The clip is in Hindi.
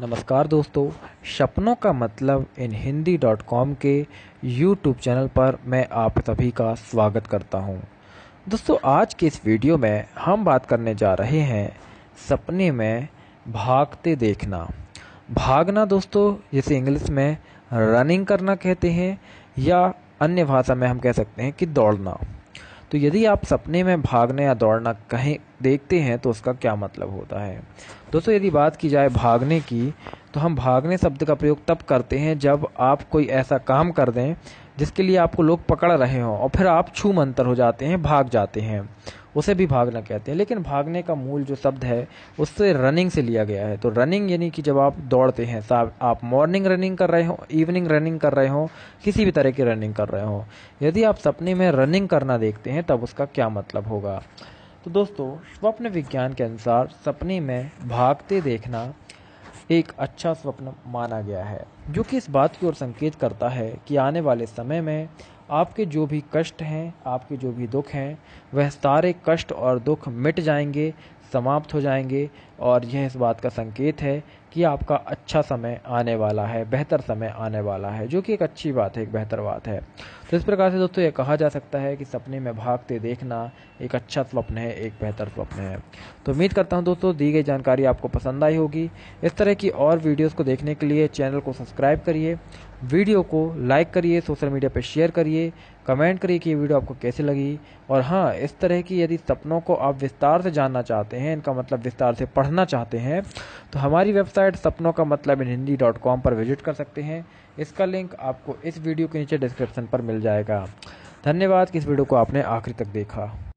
नमस्कार दोस्तों सपनों का मतलब इन हिंदी डॉट कॉम के यूट्यूब चैनल पर मैं आप सभी का स्वागत करता हूं। दोस्तों आज के इस वीडियो में हम बात करने जा रहे हैं सपने में भागते देखना भागना दोस्तों जिसे इंग्लिश में रनिंग करना कहते हैं या अन्य भाषा में हम कह सकते हैं कि दौड़ना तो यदि आप सपने में भागने या दौड़ना कहें देखते हैं तो उसका क्या मतलब होता है दोस्तों यदि बात की जाए भागने की तो हम भागने शब्द का प्रयोग तब करते हैं जब आप कोई ऐसा काम कर दें जिसके लिए आपको लोग पकड़ रहे हों और फिर आप छू मंतर हो जाते हैं भाग जाते हैं उसे भी भागना कहते हैं लेकिन भागने का मूल जो शब्द है उससे रनिंग से लिया गया है तो रनिंग यानी कि जब आप दौड़ते हैं आप मॉर्निंग रनिंग कर रहे हो इवनिंग रनिंग कर रहे हो किसी भी तरह की रनिंग कर रहे हो यदि आप सपने में रनिंग करना देखते हैं तब उसका क्या मतलब होगा तो दोस्तों स्वप्न विज्ञान के अनुसार सपने में भागते देखना एक अच्छा स्वप्न माना गया है जो कि इस बात की ओर संकेत करता है कि आने वाले समय में आपके जो भी कष्ट हैं आपके जो भी दुख हैं वह सारे कष्ट और दुख मिट जाएंगे समाप्त हो जाएंगे और यह इस बात का संकेत है कि आपका अच्छा समय आने वाला है बेहतर समय आने वाला है जो कि एक अच्छी बात है एक बेहतर बात है तो इस प्रकार से दोस्तों यह कहा जा सकता है कि सपने में भागते देखना एक अच्छा स्वप्न है एक बेहतर स्वप्न है तो उम्मीद करता हूँ दोस्तों दी गई जानकारी आपको पसंद आई होगी इस तरह की और वीडियोज़ को देखने के लिए चैनल को सब्सक्राइब करिए वीडियो को लाइक करिए सोशल मीडिया पर शेयर करिए कमेंट करिए कि ये वीडियो आपको कैसी लगी और हाँ इस तरह की यदि सपनों को आप विस्तार से जानना चाहते हैं हैं इनका मतलब विस्तार से पढ़ना चाहते हैं तो हमारी वेबसाइट सपनों का मतलब इन हिंदी डॉट कॉम पर विजिट कर सकते हैं इसका लिंक आपको इस वीडियो के नीचे डिस्क्रिप्शन पर मिल जाएगा धन्यवाद कि इस वीडियो को आपने आखिरी तक देखा